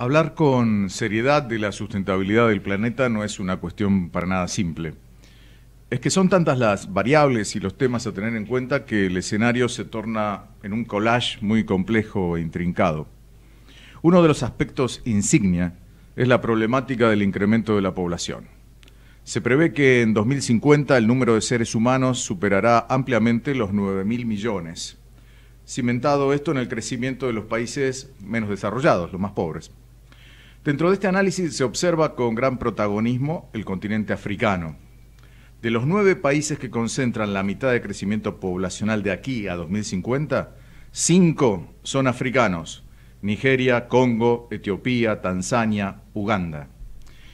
Hablar con seriedad de la sustentabilidad del planeta no es una cuestión para nada simple. Es que son tantas las variables y los temas a tener en cuenta que el escenario se torna en un collage muy complejo e intrincado. Uno de los aspectos insignia es la problemática del incremento de la población. Se prevé que en 2050 el número de seres humanos superará ampliamente los 9.000 millones, cimentado esto en el crecimiento de los países menos desarrollados, los más pobres. Dentro de este análisis se observa con gran protagonismo el continente africano. De los nueve países que concentran la mitad de crecimiento poblacional de aquí a 2050, cinco son africanos, Nigeria, Congo, Etiopía, Tanzania, Uganda.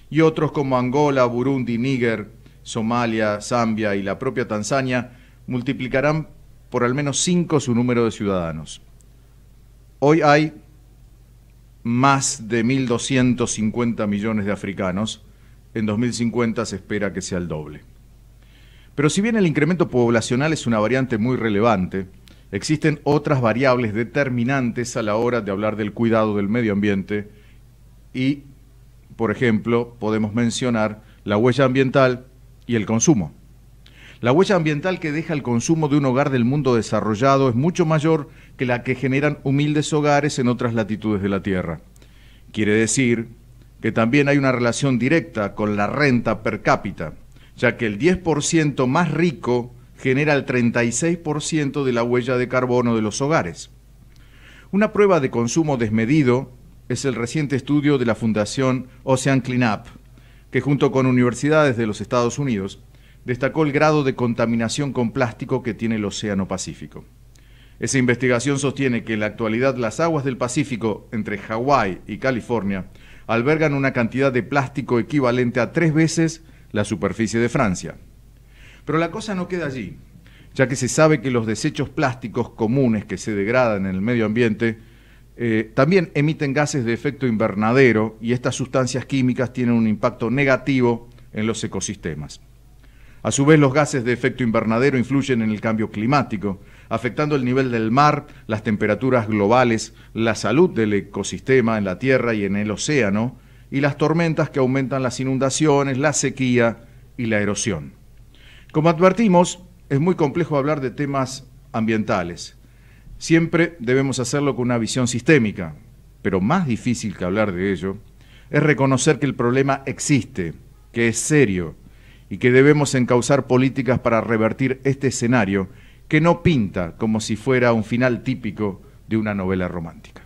Y otros como Angola, Burundi, Níger, Somalia, Zambia y la propia Tanzania multiplicarán por al menos cinco su número de ciudadanos. Hoy hay más de 1.250 millones de africanos, en 2050 se espera que sea el doble. Pero si bien el incremento poblacional es una variante muy relevante, existen otras variables determinantes a la hora de hablar del cuidado del medio ambiente y, por ejemplo, podemos mencionar la huella ambiental y el consumo. La huella ambiental que deja el consumo de un hogar del mundo desarrollado es mucho mayor que la que generan humildes hogares en otras latitudes de la Tierra. Quiere decir que también hay una relación directa con la renta per cápita, ya que el 10% más rico genera el 36% de la huella de carbono de los hogares. Una prueba de consumo desmedido es el reciente estudio de la Fundación Ocean Cleanup, que junto con universidades de los Estados Unidos destacó el grado de contaminación con plástico que tiene el Océano Pacífico. Esa investigación sostiene que en la actualidad las aguas del Pacífico entre Hawái y California albergan una cantidad de plástico equivalente a tres veces la superficie de Francia. Pero la cosa no queda allí, ya que se sabe que los desechos plásticos comunes que se degradan en el medio ambiente eh, también emiten gases de efecto invernadero y estas sustancias químicas tienen un impacto negativo en los ecosistemas. A su vez, los gases de efecto invernadero influyen en el cambio climático, afectando el nivel del mar, las temperaturas globales, la salud del ecosistema en la Tierra y en el océano, y las tormentas que aumentan las inundaciones, la sequía y la erosión. Como advertimos, es muy complejo hablar de temas ambientales. Siempre debemos hacerlo con una visión sistémica, pero más difícil que hablar de ello es reconocer que el problema existe, que es serio, y que debemos encauzar políticas para revertir este escenario que no pinta como si fuera un final típico de una novela romántica.